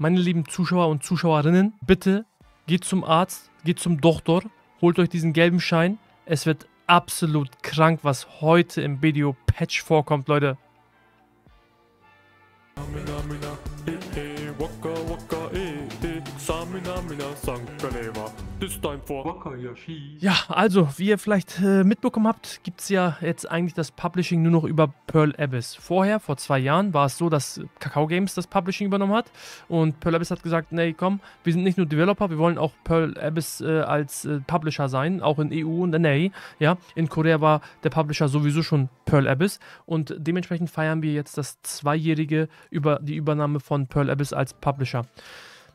meine lieben Zuschauer und Zuschauerinnen, bitte geht zum Arzt, geht zum Doktor, holt euch diesen gelben Schein. Es wird absolut krank, was heute im Video Patch vorkommt, Leute. This time for Wakayashi. Ja, also, wie ihr vielleicht äh, mitbekommen habt, gibt es ja jetzt eigentlich das Publishing nur noch über Pearl Abyss. Vorher, vor zwei Jahren, war es so, dass Kakao Games das Publishing übernommen hat und Pearl Abyss hat gesagt, nee, komm, wir sind nicht nur Developer, wir wollen auch Pearl Abyss äh, als äh, Publisher sein, auch in EU und NA. Ja, in Korea war der Publisher sowieso schon Pearl Abyss und dementsprechend feiern wir jetzt das zweijährige über die Übernahme von Pearl Abyss als Publisher.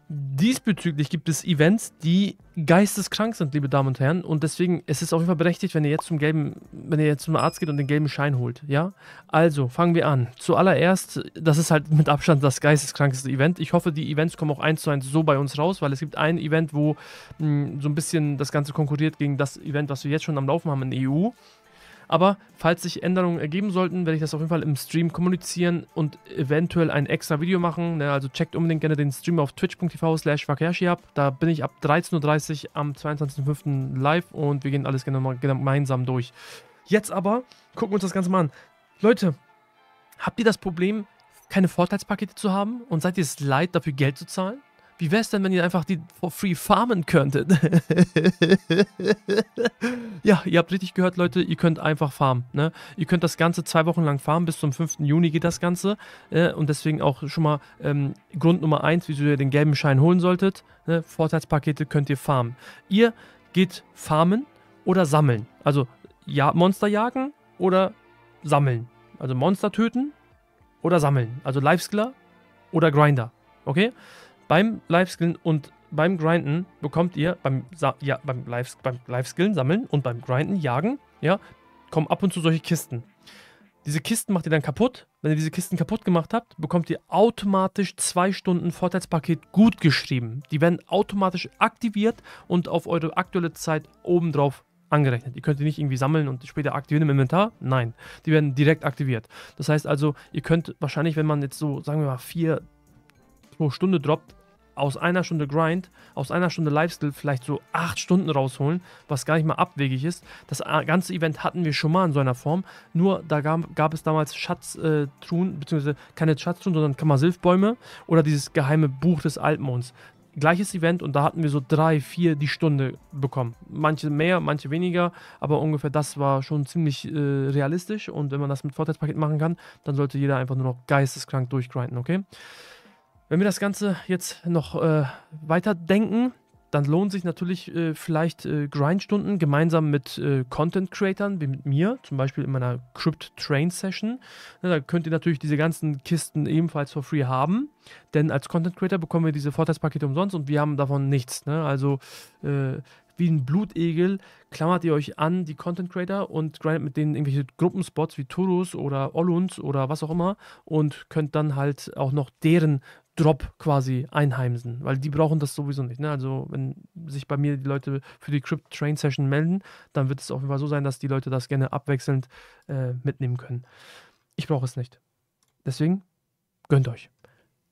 Diesbezüglich gibt es Events, die geisteskrank sind, liebe Damen und Herren. Und deswegen ist es auf jeden Fall berechtigt, wenn ihr jetzt zum gelben, wenn ihr jetzt zum Arzt geht und den gelben Schein holt. Ja? Also, fangen wir an. Zuallererst, das ist halt mit Abstand das geisteskrankeste Event. Ich hoffe, die Events kommen auch eins zu eins so bei uns raus, weil es gibt ein Event, wo mh, hm, so ein bisschen das Ganze konkurriert gegen das Event, was wir jetzt schon am Laufen haben in der EU. Aber falls sich Änderungen ergeben sollten, werde ich das auf jeden Fall im Stream kommunizieren und eventuell ein extra Video machen. Ne, also checkt unbedingt gerne den Stream auf twitch.tv slash wakayashi ab. Da bin ich ab 13.30 Uhr am 22.05. live und wir gehen alles gemeinsam durch. Jetzt aber gucken wir uns das Ganze mal an. Leute, habt ihr das Problem, keine Vorteilspakete zu haben und seid ihr es leid, dafür Geld zu zahlen? Wie wäre es denn, wenn ihr einfach die for free farmen könntet? ja, ihr habt richtig gehört, Leute, ihr könnt einfach farmen. Ne? Ihr könnt das Ganze zwei Wochen lang farmen, bis zum 5. Juni geht das Ganze. Äh, und deswegen auch schon mal ähm, Grund Nummer 1, wieso ihr den gelben Schein holen solltet. Ne? Vorteilspakete könnt ihr farmen. Ihr geht farmen oder sammeln. Also ja, Monster jagen oder sammeln. Also Monster töten oder sammeln. Also Liveskiller oder Grinder. Okay? Beim Live-Skillen und beim Grinden bekommt ihr beim, Sa ja, beim, Lives beim Liveskillen sammeln und beim Grinden jagen, ja, kommen ab und zu solche Kisten. Diese Kisten macht ihr dann kaputt. Wenn ihr diese Kisten kaputt gemacht habt, bekommt ihr automatisch zwei Stunden Vorteilspaket gut geschrieben. Die werden automatisch aktiviert und auf eure aktuelle Zeit obendrauf angerechnet. Ihr könnt die nicht irgendwie sammeln und später aktivieren im Inventar. Nein, die werden direkt aktiviert. Das heißt also, ihr könnt wahrscheinlich, wenn man jetzt so, sagen wir mal, vier pro Stunde droppt, aus einer Stunde Grind, aus einer Stunde Lifestyle vielleicht so acht Stunden rausholen, was gar nicht mal abwegig ist. Das äh, ganze Event hatten wir schon mal in so einer Form, nur da gab, gab es damals Schatztruhen, äh, beziehungsweise keine Schatztruhen, sondern Kammersilfbäume oder dieses geheime Buch des Altmonds. Gleiches Event und da hatten wir so drei, vier die Stunde bekommen. Manche mehr, manche weniger, aber ungefähr das war schon ziemlich äh, realistisch und wenn man das mit Vorteilspaket machen kann, dann sollte jeder einfach nur noch geisteskrank durchgrinden, okay? Wenn wir das Ganze jetzt noch äh, weiterdenken, dann lohnt sich natürlich äh, vielleicht äh, Grindstunden gemeinsam mit äh, Content Creatern, wie mit mir, zum Beispiel in meiner Crypt Train Session. Ja, da könnt ihr natürlich diese ganzen Kisten ebenfalls for free haben, denn als Content Creator bekommen wir diese Vorteilspakete umsonst und wir haben davon nichts. Ne? Also äh, wie ein Blutegel klammert ihr euch an die Content Creator und grindet mit denen irgendwelche Gruppenspots wie Turus oder Oluns oder was auch immer und könnt dann halt auch noch deren Drop quasi einheimsen, weil die brauchen das sowieso nicht. Ne? Also, wenn sich bei mir die Leute für die Crypt Train Session melden, dann wird es auf jeden Fall so sein, dass die Leute das gerne abwechselnd äh, mitnehmen können. Ich brauche es nicht. Deswegen gönnt euch.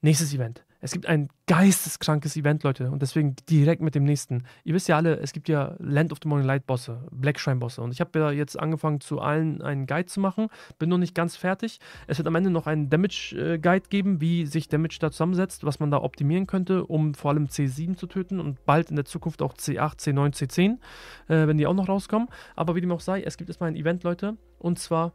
Nächstes Event. Es gibt ein geisteskrankes Event, Leute, und deswegen direkt mit dem nächsten. Ihr wisst ja alle, es gibt ja Land of the Morning Light Bosse, Black Shrine Bosse. Und ich habe ja jetzt angefangen, zu allen einen Guide zu machen. Bin noch nicht ganz fertig. Es wird am Ende noch einen Damage äh, Guide geben, wie sich Damage da zusammensetzt, was man da optimieren könnte, um vor allem C7 zu töten und bald in der Zukunft auch C8, C9, C10, äh, wenn die auch noch rauskommen. Aber wie dem auch sei, es gibt erstmal ein Event, Leute, und zwar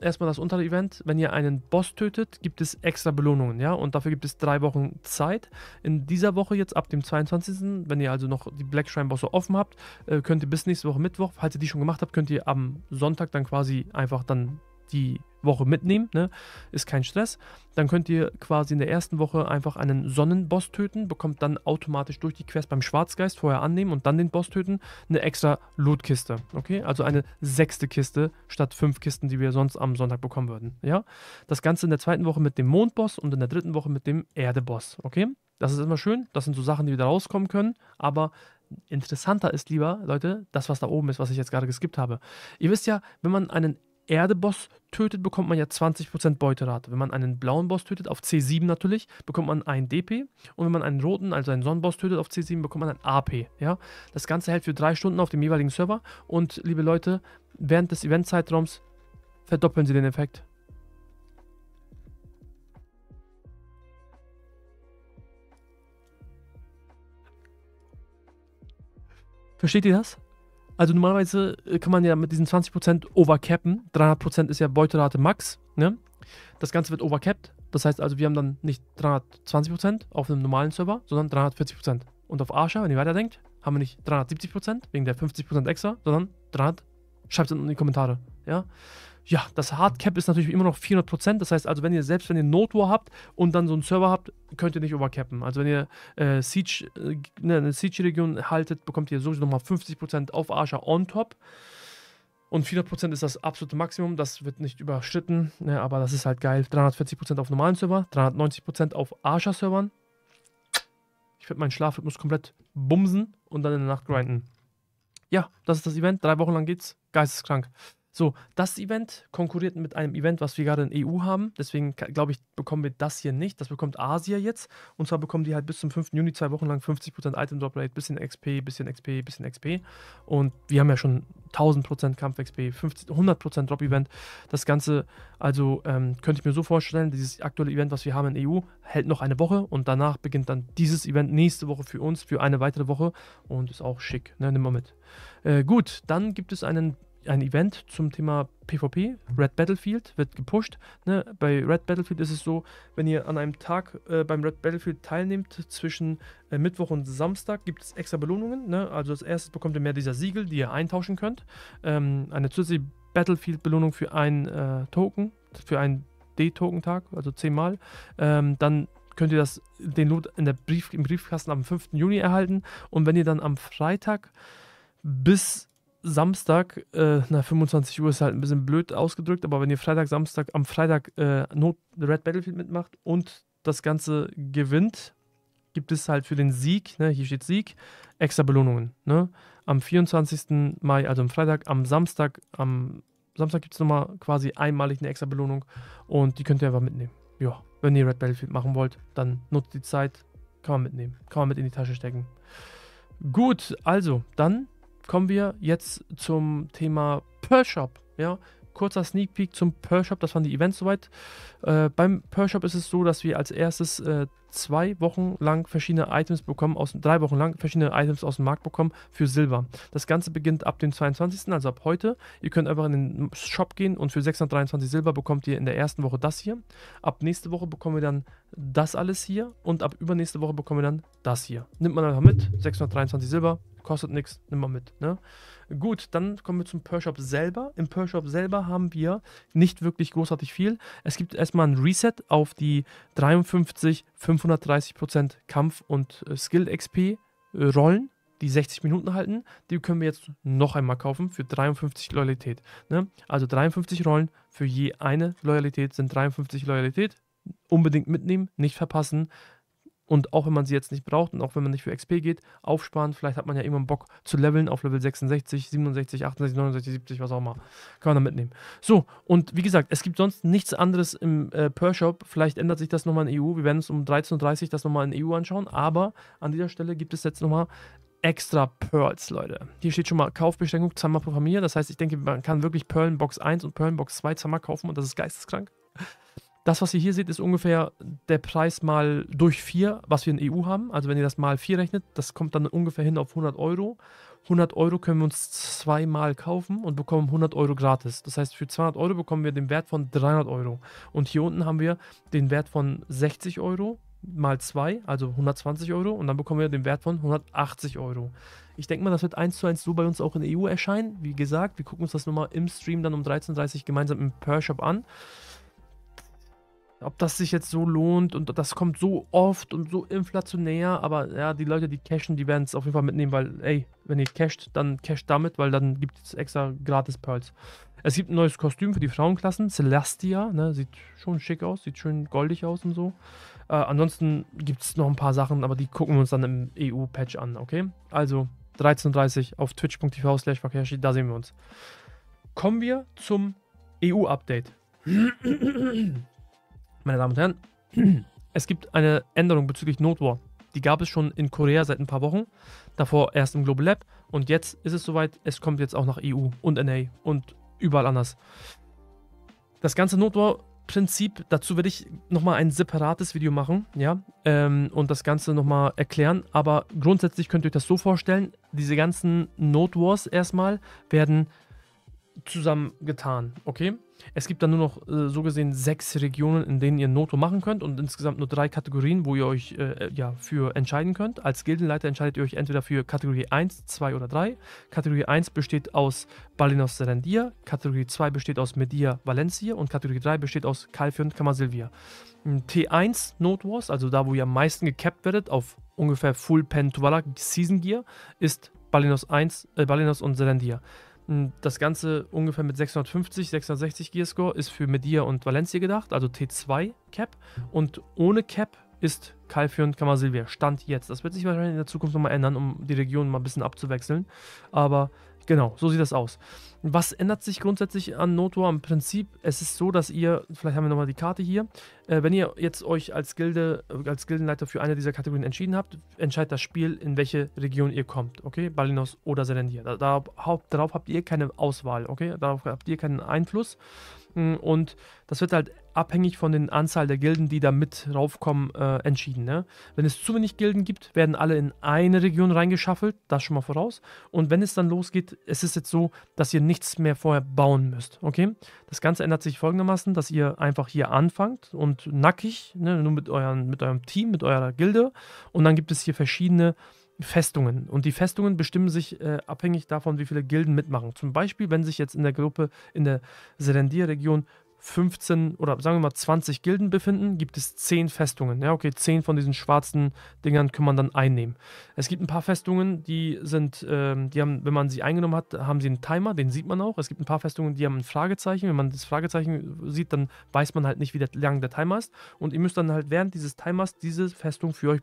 erstmal das untere Event. Wenn ihr einen Boss tötet, gibt es extra Belohnungen, ja. Und dafür gibt es drei Wochen Zeit. In dieser Woche jetzt, ab dem 22., wenn ihr also noch die Black Shrine Bosse offen habt, äh, könnt ihr bis nächste Woche Mittwoch, falls ihr die schon gemacht habt, könnt ihr am Sonntag dann quasi einfach dann die Woche mitnehmen, ne? ist kein Stress. Dann könnt ihr quasi in der ersten Woche einfach einen Sonnenboss töten, bekommt dann automatisch durch die Quest beim Schwarzgeist vorher annehmen und dann den Boss töten, eine extra Lootkiste, okay? Also eine sechste Kiste statt fünf Kisten, die wir sonst am Sonntag bekommen würden, ja? Das Ganze in der zweiten Woche mit dem Mondboss und in der dritten Woche mit dem Erdeboss, okay? Das ist immer schön, das sind so Sachen, die wieder rauskommen können, aber interessanter ist lieber, Leute, das, was da oben ist, was ich jetzt gerade geskippt habe. Ihr wisst ja, wenn man einen Erde-Boss tötet, bekommt man ja 20% Beuterate. Wenn man einen blauen Boss tötet, auf C7 natürlich, bekommt man einen DP. Und wenn man einen roten, also einen Sonnenboss tötet, auf C7 bekommt man ein AP. Ja? Das Ganze hält für drei Stunden auf dem jeweiligen Server. Und liebe Leute, während des Event-Zeitraums verdoppeln Sie den Effekt. Versteht ihr das? Also normalerweise äh, kann man ja mit diesen 20% overcappen. 300% ist ja Beuterate Max. Ne? Das Ganze wird overcapped. Das heißt also, wir haben dann nicht 320% auf einem normalen Server, sondern 340%. Und auf Asha, wenn ihr weiterdenkt, haben wir nicht 370% wegen der 50% extra, sondern 300. Schreibt es in die Kommentare. Ja? ja, das Hardcap ist natürlich immer noch 400%. Das heißt also, wenn ihr selbst wenn ihr Node habt und dann so einen Server habt, könnt ihr nicht overcappen. Also wenn ihr äh, Siege, äh, ne, eine Siege-Region haltet, bekommt ihr sowieso nochmal 50% auf Archer on top. Und 400% ist das absolute Maximum, das wird nicht überschritten, ne, aber das ist halt geil. 340% auf normalen Server, 390% auf Archer-Servern. Ich werde meinen Schlafrhythmus komplett bumsen und dann in der Nacht grinden. Ja, das ist das Event. Drei Wochen lang geht's. Geisteskrank. So, das Event konkurriert mit einem Event, was wir gerade in EU haben. Deswegen glaube ich, bekommen wir das hier nicht. Das bekommt Asia jetzt. Und zwar bekommen die halt bis zum 5. Juni zwei Wochen lang 50% Item Drop Rate, bisschen XP, bisschen XP, bisschen XP. Und wir haben ja schon 1000% Kampf XP, 50, 100% Drop Event. Das Ganze, also ähm, könnte ich mir so vorstellen, dieses aktuelle Event, was wir haben in EU, hält noch eine Woche und danach beginnt dann dieses Event nächste Woche für uns, für eine weitere Woche und ist auch schick. Ne? Nimm mal mit. Äh, gut, dann gibt es einen ein Event zum Thema PvP. Red Battlefield wird gepusht. Ne? Bei Red Battlefield ist es so, wenn ihr an einem Tag äh, beim Red Battlefield teilnehmt, zwischen äh, Mittwoch und Samstag gibt es extra Belohnungen. Ne? Also als erstes bekommt ihr mehr dieser Siegel, die ihr eintauschen könnt. Ähm, eine zusätzliche Battlefield-Belohnung für einen äh, Token, für einen D-Token-Tag, also zehnmal. Ähm, dann könnt ihr das, den Loot in der Brief, im Briefkasten am 5. Juni erhalten. Und wenn ihr dann am Freitag bis Samstag, äh, na 25 Uhr ist halt ein bisschen blöd ausgedrückt, aber wenn ihr Freitag, Samstag, am Freitag äh, Not Red Battlefield mitmacht und das Ganze gewinnt, gibt es halt für den Sieg, ne, hier steht Sieg, extra Belohnungen. Ne? Am 24. Mai, also am Freitag, am Samstag, am Samstag gibt es nochmal quasi einmalig eine extra Belohnung und die könnt ihr einfach mitnehmen. Ja, wenn ihr Red Battlefield machen wollt, dann nutzt die Zeit, kann man mitnehmen, kann man mit in die Tasche stecken. Gut, also dann kommen wir jetzt zum Thema Pearl Shop. Ja, kurzer Sneak Peek zum Pearl Shop. Das waren die Events soweit. Äh, beim Pearl Shop ist es so, dass wir als erstes äh, zwei Wochen lang verschiedene Items bekommen, aus, drei Wochen lang verschiedene Items aus dem Markt bekommen für Silber. Das Ganze beginnt ab dem 22., also ab heute. Ihr könnt einfach in den Shop gehen und für 623 Silber bekommt ihr in der ersten Woche das hier. Ab nächste Woche bekommen wir dann das alles hier und ab übernächste Woche bekommen wir dann das hier. Nimmt man einfach mit, 623 Silber, kostet nichts, nimm mal mit. Ne? Gut, dann kommen wir zum Pershop selber. Im Pershop selber haben wir nicht wirklich großartig viel. Es gibt erstmal ein Reset auf die 53, 530% Kampf- und äh, Skill-XP-Rollen, äh, die 60 Minuten halten. Die können wir jetzt noch einmal kaufen für 53 Loyalität. Ne? Also 53 Rollen für je eine Loyalität sind 53 Loyalität. Unbedingt mitnehmen, nicht verpassen und auch wenn man sie jetzt nicht braucht und auch wenn man nicht für XP geht, aufsparen. Vielleicht hat man ja irgendwann Bock zu leveln auf Level 66, 67, 68, 69, 70, was auch immer. Kann man da mitnehmen. So, und wie gesagt, es gibt sonst nichts anderes im äh, Per Shop. Vielleicht ändert sich das nochmal in EU. Wir werden uns um 13.30 Uhr das nochmal in EU anschauen. Aber an dieser Stelle gibt es jetzt nochmal extra Pearls, Leute. Hier steht schon mal Kaufbeschränkung zweimal pro Familie. Das heißt, ich denke, man kann wirklich Pearl Box 1 und Pearl Box 2 zweimal kaufen und das ist geisteskrank. Das, was ihr hier seht, ist ungefähr der Preis mal durch 4, was wir in EU haben. Also wenn ihr das mal 4 rechnet, das kommt dann ungefähr hin auf 100 Euro. 100 Euro können wir uns zweimal kaufen und bekommen 100 Euro gratis. Das heißt, für 200 Euro bekommen wir den Wert von 300 Euro. Und hier unten haben wir den Wert von 60 Euro mal 2, also 120 Euro. Und dann bekommen wir den Wert von 180 Euro. Ich denke mal, das wird eins zu eins so bei uns auch in EU erscheinen. Wie gesagt, wir gucken uns das nochmal im Stream dann um 13.30 Uhr gemeinsam im Per-Shop an ob das sich jetzt so lohnt und das kommt so oft und so inflationär, aber ja, die Leute, die cashen, die werden es auf jeden Fall mitnehmen, weil, ey, wenn ihr casht, dann casht damit, weil dann gibt es extra gratis Pearls. Es gibt ein neues Kostüm für die Frauenklassen, Celestia, ne, sieht schon schick aus, sieht schön goldig aus und so. Äh, ansonsten gibt es noch ein paar Sachen, aber die gucken wir uns dann im EU-Patch an, okay? Also 13.30 Uhr auf twitch.tv slash da sehen wir uns. Kommen wir zum EU-Update meine Damen und Herren, es gibt eine Änderung bezüglich Notwar. Die gab es schon in Korea seit ein paar Wochen, davor erst im Global Lab und jetzt ist es soweit, es kommt jetzt auch nach EU und NA und überall anders. Das ganze Notwar-Prinzip, dazu werde ich nochmal ein separates Video machen, ja, ähm, und das Ganze nochmal erklären, aber grundsätzlich könnt ihr euch das so vorstellen, diese ganzen Notwars erstmal werden zusammengetan, okay? Es gibt dann nur noch äh, so gesehen sechs Regionen, in denen ihr Noto machen könnt und insgesamt nur drei Kategorien, wo ihr euch äh, äh ja, für entscheiden könnt. Als Gildenleiter entscheidet ihr euch entweder für Kategorie 1, 2 oder 3. Kategorie 1 besteht aus Balinos Serendia, Kategorie 2 besteht aus Media Valencia und Kategorie 3 besteht aus Calfi und Kamasilvia. T1 Note Wars, also da, wo ihr am meisten gecapped werdet, auf ungefähr Full Pen Tuvalak Season Gear, ist Balinos 1, äh, Balinos und Serendia. Das Ganze ungefähr mit 650, 660 Gearscore ist für Medea und Valencia gedacht, also T2 Cap. Und ohne Cap ist Calfion Kamasilvia. Stand jetzt. Das wird sich wahrscheinlich in der Zukunft nochmal ändern, um die Region mal ein bisschen abzuwechseln. Aber Genau, so sieht das aus. Was ändert sich grundsätzlich an Notor? Am Prinzip, es ist so, dass ihr, vielleicht haben wir nochmal die Karte hier, äh, wenn ihr jetzt euch als Gilde, äh, als Gildenleiter für eine dieser Kategorien entschieden habt, entscheidet das Spiel, in welche Region ihr kommt, okay? Balinos oder Serendia. Da, darauf, darauf habt ihr keine Auswahl, okay? Darauf habt ihr keinen Einfluss. Mm, und das wird halt abhängig von der Anzahl der Gilden, die da mit raufkommen, äh, entschieden. Ne? Wenn es zu wenig Gilden gibt, werden alle in eine Region reingeschaffelt, das schon mal voraus. Und wenn es dann losgeht, es ist jetzt so, dass ihr nichts mehr vorher bauen müsst. Okay? Das Ganze ändert sich folgendermaßen, dass ihr einfach hier anfangt und nackig, ne, nur mit, euren, mit eurem Team, mit eurer Gilde. Und dann gibt es hier verschiedene Festungen. Und die Festungen bestimmen sich äh, abhängig davon, wie viele Gilden mitmachen. Zum Beispiel, wenn sich jetzt in der Gruppe in der Serendir-Region 15 oder sagen wir mal 20 Gilden befinden, gibt es 10 Festungen. Ja, okay, 10 von diesen schwarzen Dingern kann man dann einnehmen. Es gibt ein paar Festungen, die sind, ähm, die haben, wenn man sie eingenommen hat, haben sie einen Timer, den sieht man auch. Es gibt ein paar Festungen, die haben ein Fragezeichen. Wenn man das Fragezeichen sieht, dann weiß man halt nicht, wie lang der Timer ist. Und ihr müsst dann halt während dieses Timers diese Festung für euch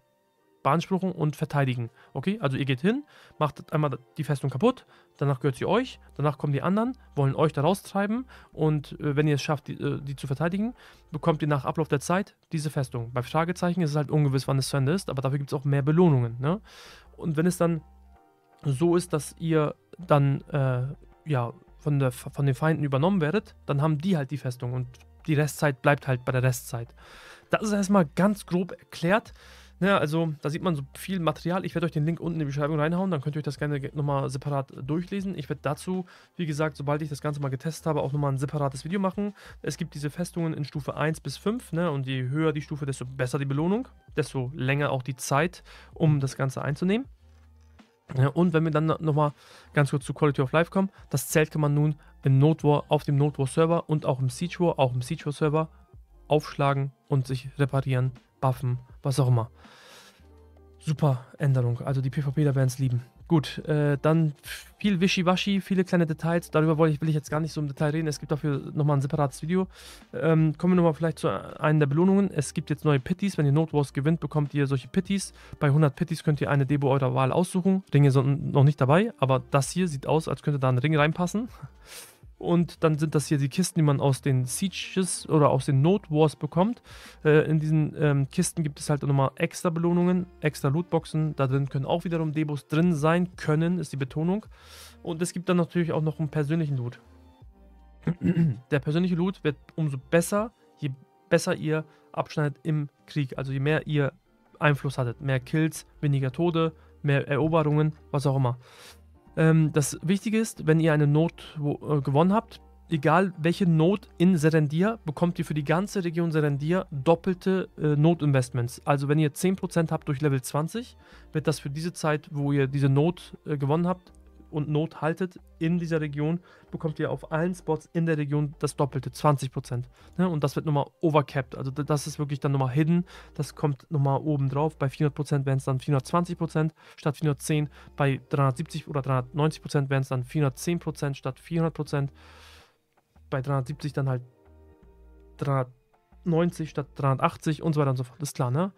beanspruchen und verteidigen. Okay, also ihr geht hin, macht einmal die Festung kaputt, danach gehört sie euch, danach kommen die anderen, wollen euch da raustreiben und äh, wenn ihr es schafft, die, äh, die, zu verteidigen, bekommt ihr nach Ablauf der Zeit diese Festung. Bei Fragezeichen ist es halt ungewiss, wann es zu Ende ist, aber dafür gibt es auch mehr Belohnungen. Ne? Und wenn es dann so ist, dass ihr dann äh, ja, von, der, von den Feinden übernommen werdet, dann haben die halt die Festung und die Restzeit bleibt halt bei der Restzeit. Das ist erstmal ganz grob erklärt. Naja, also da sieht man so viel Material. Ich werde euch den Link unten in die Beschreibung reinhauen, dann könnt ihr euch das gerne nochmal separat durchlesen. Ich werde dazu, wie gesagt, sobald ich das Ganze mal getestet habe, auch nochmal ein separates Video machen. Es gibt diese Festungen in Stufe 1 bis 5 ne? und je höher die Stufe, desto besser die Belohnung, desto länger auch die Zeit, um das Ganze einzunehmen. Ja, und wenn wir dann nochmal ganz kurz zu Quality of Life kommen, das Zelt kann man nun im Note War, auf dem Note War Server und auch im Siege War, auch im Siege War Server aufschlagen und sich reparieren buffen, was auch immer. Super Änderung. Also die PvPler werden es lieben. Gut, äh, dann viel Wischiwaschi, viele kleine Details. Darüber will ich, will ich jetzt gar nicht so im Detail reden. Es gibt dafür nochmal ein separates Video. Ähm, kommen wir nochmal vielleicht zu einer der Belohnungen. Es gibt jetzt neue Pitties. Wenn ihr Note Wars gewinnt, bekommt ihr solche Pitties. Bei 100 Pitties könnt ihr eine Debo eurer Wahl aussuchen. Ringe sind noch nicht dabei, aber das hier sieht aus, als könnte da ein Ring reinpassen. Und dann sind das hier die Kisten, die man aus den Sieges oder aus den Note Wars bekommt. Äh, in diesen ähm, Kisten gibt es halt nochmal extra Belohnungen, extra Lootboxen. Da drin können auch wiederum Debos drin sein können, ist die Betonung. Und es gibt dann natürlich auch noch einen persönlichen Loot. Der persönliche Loot wird umso besser, je besser ihr abschneidet im Krieg. Also je mehr ihr Einfluss hattet. Mehr Kills, weniger Tode, mehr Eroberungen, was auch immer. Ähm, das Wichtige ist, wenn ihr eine Not äh, gewonnen habt, egal welche Not in Serendia, bekommt ihr für die ganze Region Serendia doppelte äh, Notinvestments. Also wenn ihr 10% habt durch Level 20, wird das für diese Zeit, wo ihr diese Not äh, gewonnen habt, und Not haltet in dieser Region, bekommt ihr auf allen Spots in der Region das Doppelte, 20%. Ne? Und das wird nochmal overcapped. Also das ist wirklich dann nochmal hidden. Das kommt nochmal oben drauf. Bei 400% wären es dann 420% statt 410. Bei 370 oder 390% wären es dann 410% statt 400%. Bei 370 dann halt 300 90 statt 380 und so weiter und so fort. Ist klar, ne?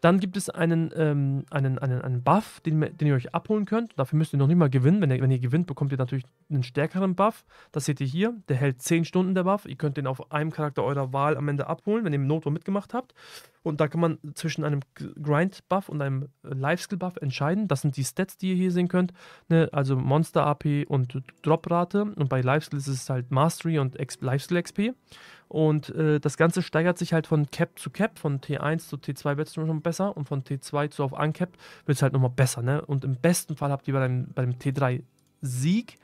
Dann gibt es einen, ähm, einen, einen, einen Buff, den, den ihr euch abholen könnt. Dafür müsst ihr noch nicht mal gewinnen. Wenn ihr, wenn ihr gewinnt, bekommt ihr natürlich einen stärkeren Buff. Das seht ihr hier. Der hält 10 Stunden, der Buff. Ihr könnt den auf einem Charakter eurer Wahl am Ende abholen, wenn ihr im Noto mitgemacht habt. Und da kann man zwischen einem Grind-Buff und einem äh, Lifeskill-Buff entscheiden. Das sind die Stats, die ihr hier sehen könnt. Ne? Also Monster-AP und Drop-Rate. Und bei Lifeskill ist es halt Mastery und Lifeskill-XP. Und äh, das Ganze steigert sich halt von Cap zu Cap. Von T1 zu T2 wird es schon besser. Und von T2 zu auf Uncapped wird es halt nochmal besser. Ne? Und im besten Fall habt ihr bei dem, bei dem T3 Sieg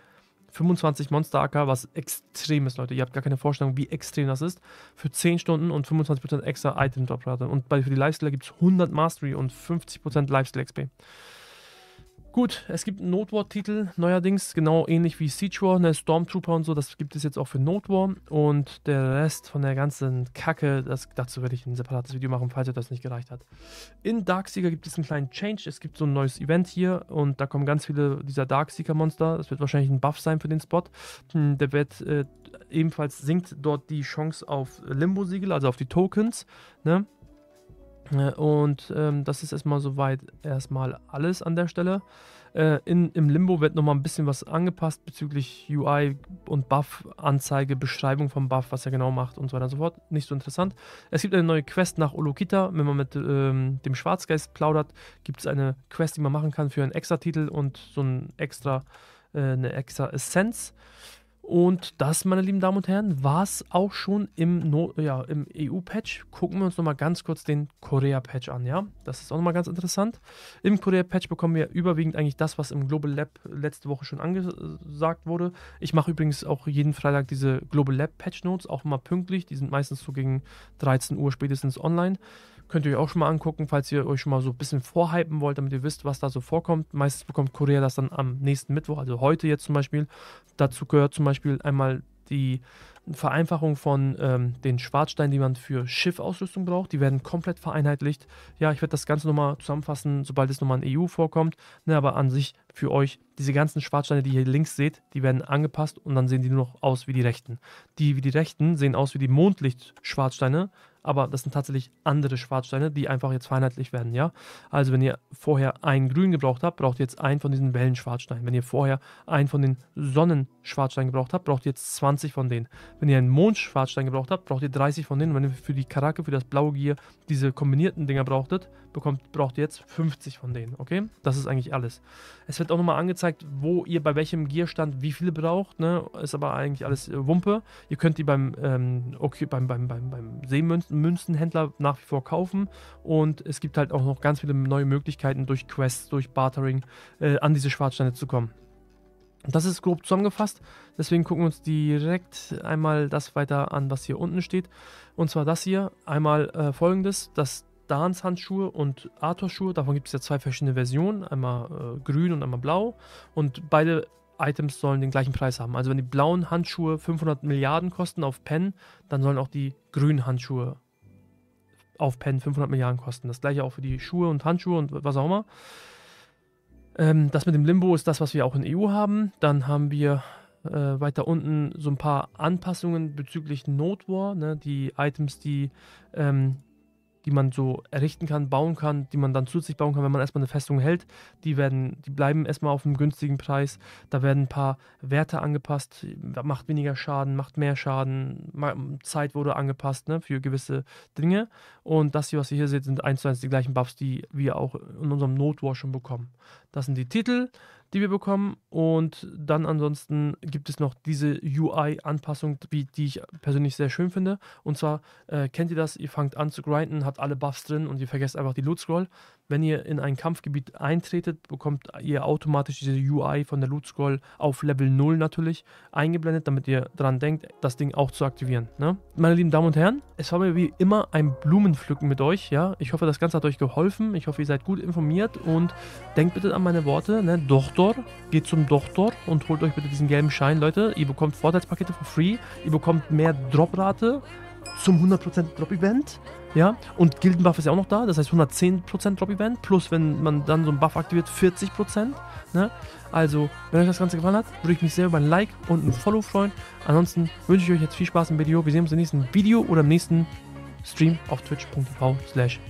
25 Monster Monsteracker, was extrem ist, Leute. Ihr habt gar keine Vorstellung, wie extrem das ist. Für 10 Stunden und 25% extra Item-Droprate. Und bei, für die Lifestyle gibt es 100 Mastery und 50% Lifestyle-XP. Gut, es gibt einen Note War Titel neuerdings, genau ähnlich wie Siege War, ne, Stormtrooper und so, das gibt es jetzt auch für Note War und der Rest von der ganzen Kacke, das, dazu werde ich ein separates Video machen, falls euch das nicht gereicht hat. In Darkseeker gibt es einen kleinen Change, es gibt so ein neues Event hier und da kommen ganz viele dieser Darkseeker Monster, das wird wahrscheinlich ein Buff sein für den Spot, hm, der wird äh, ebenfalls sinkt dort die Chance auf Limbo-Siegel, also auf die Tokens, ne? Äh, und ähm, das ist erstmal soweit erstmal alles an der Stelle. Äh, in, Im Limbo wird nochmal ein bisschen was angepasst bezüglich UI und Buff-Anzeige, Beschreibung vom Buff, was er genau macht und so weiter und so fort. Nicht so interessant. Es gibt eine neue Quest nach Olokita. Wenn man mit ähm, dem Schwarzgeist plaudert, gibt es eine Quest, die man machen kann für einen extra Titel und so ein extra, äh, eine extra Essenz. Und das, meine lieben Damen und Herren, war es auch schon im, no ja, im EU-Patch. Gucken wir uns nochmal ganz kurz den Korea-Patch an, ja? Das ist auch nochmal ganz interessant. Im Korea-Patch bekommen wir überwiegend eigentlich das, was im Global Lab letzte Woche schon angesagt wurde. Ich mache übrigens auch jeden Freitag diese Global Lab Patch Notes, auch immer pünktlich. Die sind meistens so gegen 13 Uhr spätestens online. Könnt ihr euch auch schon mal angucken, falls ihr euch schon mal so ein bisschen vorhypen wollt, damit ihr wisst, was da so vorkommt. Meistens bekommt Korea das dann am nächsten Mittwoch, also heute jetzt zum Beispiel. Dazu gehört zum Beispiel einmal die Vereinfachung von ähm, den Schwarzsteinen, die man für Schiffausrüstung braucht. Die werden komplett vereinheitlicht. Ja, ich werde das Ganze nochmal zusammenfassen, sobald es nochmal in EU vorkommt. Ne, aber an sich für euch, diese ganzen Schwarzsteine, die ihr hier links seht, die werden angepasst und dann sehen die nur noch aus wie die rechten. Die wie die rechten sehen aus wie die Mondlicht-Schwarzsteine, aber das sind tatsächlich andere Schwarzsteine, die einfach jetzt feinheitlich werden, ja. Also wenn ihr vorher einen grün gebraucht habt, braucht ihr jetzt einen von diesen Wellenschwarzsteinen. Wenn ihr vorher einen von den Sonnenschwarzsteinen gebraucht habt, braucht ihr jetzt 20 von denen. Wenn ihr einen Mondschwarzstein gebraucht habt, braucht ihr 30 von denen. Und wenn ihr für die Karake, für das blaue Gier diese kombinierten Dinger brauchtet, bekommt, braucht ihr jetzt 50 von denen, okay? Das ist eigentlich alles. Es wird auch nochmal angezeigt, wo ihr bei welchem Gierstand wie viele braucht, ne? Ist aber eigentlich alles Wumpe. Ihr könnt die beim, ähm, okay, beim, beim, beim, beim Seemünzen Münzenhändler nach wie vor kaufen. Und es gibt halt auch noch ganz viele neue Möglichkeiten durch Quests, durch Bartering äh, an diese Schwarzsteine zu kommen. Das ist grob zusammengefasst. Deswegen gucken wir uns direkt einmal das weiter an, was hier unten steht. Und zwar das hier. Einmal äh, folgendes, das Dahns Handschuhe und Arthur Schuhe. Davon gibt es ja zwei verschiedene Versionen. Einmal äh, grün und einmal blau. Und beide Items sollen den gleichen Preis haben. Also wenn die blauen Handschuhe 500 Milliarden kosten auf Pen, dann sollen auch die grünen Handschuhe aufpennen, 500 Milliarden kosten. Das gleiche auch für die Schuhe und Handschuhe und was auch immer. Ähm, das mit dem Limbo ist das, was wir auch in EU e haben. Dann haben wir äh, weiter unten so ein paar Anpassungen bezüglich Notwar, ne, die Items, die ähm, die man so errichten kann, bauen kann, die man dann zu sich bauen kann, wenn man erstmal eine Festung hält. Die werden, die bleiben erstmal auf einem günstigen Preis. Da werden ein paar Werte angepasst, macht weniger Schaden, macht mehr Schaden, Zeit wurde angepasst ne, für gewisse Dinge. Und das hier, was ihr hier seht, sind eins zu eins die gleichen Buffs, die wir auch in unserem Notwar schon bekommen. Das sind die Titel, die wir bekommen. Und dann ansonsten gibt es noch diese UI-Anpassung, die, die ich persönlich sehr schön finde. Und zwar äh, kennt ihr das, ihr fangt an zu grinden, habt alle Buffs drin und ihr vergesst einfach die Loot Scroll wenn ihr in ein Kampfgebiet eintretet, bekommt ihr automatisch diese UI von der Loot Scroll auf Level 0 natürlich eingeblendet, damit ihr daran denkt, das Ding auch zu aktivieren. Ne? Meine lieben Damen und Herren, es war mir wie immer ein Blumenpflücken mit euch. Ja? Ich hoffe, das Ganze hat euch geholfen. Ich hoffe, ihr seid gut informiert und denkt bitte an meine Worte. Ne? Doktor, geht zum Doktor und holt euch bitte diesen gelben Schein, Leute. Ihr bekommt Vorteilspakete for free. Ihr bekommt mehr Droprate zum 100% Drop-Event. Ja, und Gildenbuff ist ja auch noch da, das heißt 110% Drop-Event, plus wenn man dann so einen Buff aktiviert, 40%. Ne? Also, wenn euch das Ganze gefallen hat, würde ich mich sehr über ein Like und ein Follow freuen. Ansonsten wünsche ich euch jetzt viel Spaß im Video. Wir sehen uns im nächsten Video oder im nächsten Stream auf twitch.tv slash